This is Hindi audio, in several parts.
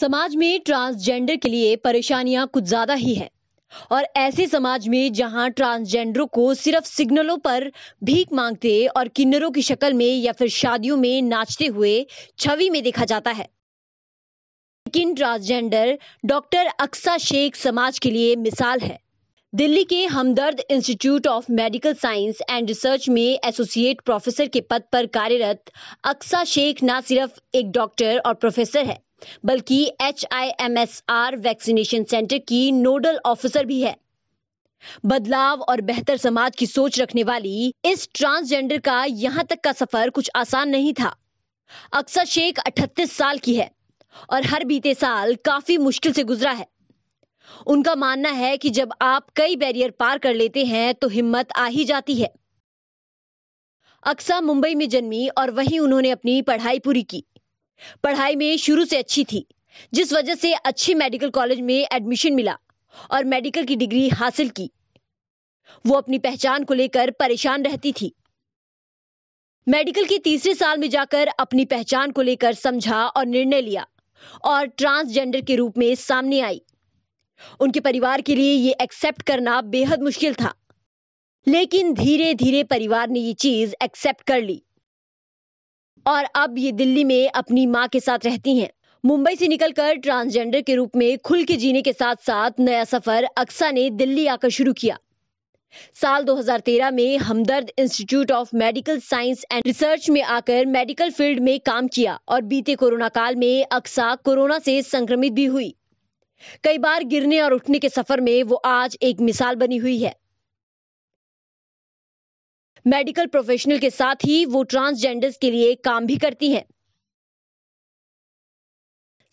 समाज में ट्रांसजेंडर के लिए परेशानियां कुछ ज्यादा ही है और ऐसे समाज में जहां ट्रांसजेंडरों को सिर्फ सिग्नलों पर भीख मांगते और किन्नरों की शक्ल में या फिर शादियों में नाचते हुए छवि में देखा जाता है लेकिन ट्रांसजेंडर डॉक्टर अक्सा शेख समाज के लिए मिसाल है दिल्ली के Hamdard institute of medical science and research में एसोसिएट प्रोफेसर के पद पर कार्यरत अक्सा शेख न सिर्फ एक डॉक्टर और प्रोफेसर है बल्कि H I M S R vaccination centre की नोडल ऑफिसर भी है बदलाव और बेहतर समाज की सोच रखने वाली इस ट्रांसजेंडर का यहां तक का सफर कुछ आसान नहीं था अक्सर शेख अठतीस साल की है और हर बीते साल काफी मुश्किल से गुजरा है उनका मानना है कि जब आप कई बैरियर पार कर लेते हैं तो हिम्मत आ ही जाती है अक्सा मुंबई में जन्मी और वहीं उन्होंने अपनी पढ़ाई पूरी की पढ़ाई में शुरू से अच्छी थी जिस वजह से अच्छे मेडिकल कॉलेज में एडमिशन मिला और मेडिकल की डिग्री हासिल की वो अपनी पहचान को लेकर परेशान रहती थी मेडिकल के तीसरे साल में जाकर अपनी पहचान को लेकर समझा और निर्णय लिया और ट्रांसजेंडर के रूप में सामने आई उनके परिवार के लिए ये एक्सेप्ट करना बेहद मुश्किल था लेकिन धीरे धीरे परिवार ने ये चीज एक्सेप्ट कर ली और अब ये दिल्ली में अपनी माँ के साथ रहती हैं मुंबई से निकलकर ट्रांसजेंडर के रूप में खुल के जीने के साथ साथ नया सफर अक्सा ने दिल्ली आकर शुरू किया साल 2013 में Hamdard institute of medical science and research में आकर मेडिकल फील्ड में काम किया और बीते कोरोना काल में अक्सा कोरोना से संक्रमित भी हुई कई बार गिरने और उठने के सफर में वो आज एक मिसाल बनी हुई है मेडिकल प्रोफेशनल के साथ ही वो ट्रांसजेंडर्स के लिए काम भी करती है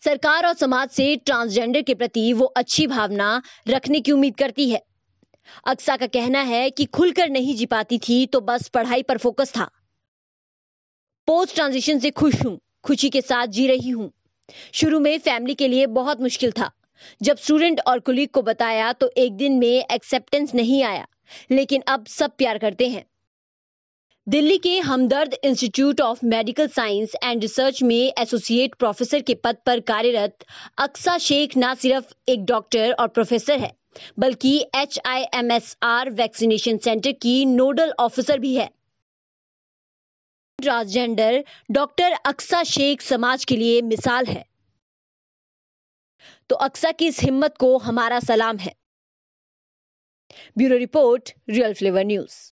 सरकार और समाज से ट्रांसजेंडर के प्रति वो अच्छी भावना रखने की उम्मीद करती है अक्सा का कहना है कि खुलकर नहीं जी पाती थी तो बस पढ़ाई पर फोकस था पोस्ट ट्रांजिशन से खुश हूं खुशी के साथ जी रही हूं शुरू में फैमिली के लिए बहुत मुश्किल था जब स्टूडेंट और कुलीग को बताया तो एक दिन में एक्सेप्टेंस नहीं आया लेकिन अब सब प्यार करते हैं दिल्ली के Hamdard institute of medical science and research में एसोसिएट प्रोफेसर के पद पर कार्यरत अक्सा शेख न सिर्फ एक डॉक्टर और प्रोफेसर है बल्कि H I M S R vaccination centre की नोडल ऑफिसर भी है ट्रांसजेंडर डॉक्टर अक्सा शेख समाज के लिए मिसाल है तो अक्सा की इस हिम्मत को हमारा सलाम है bureau report real flavour news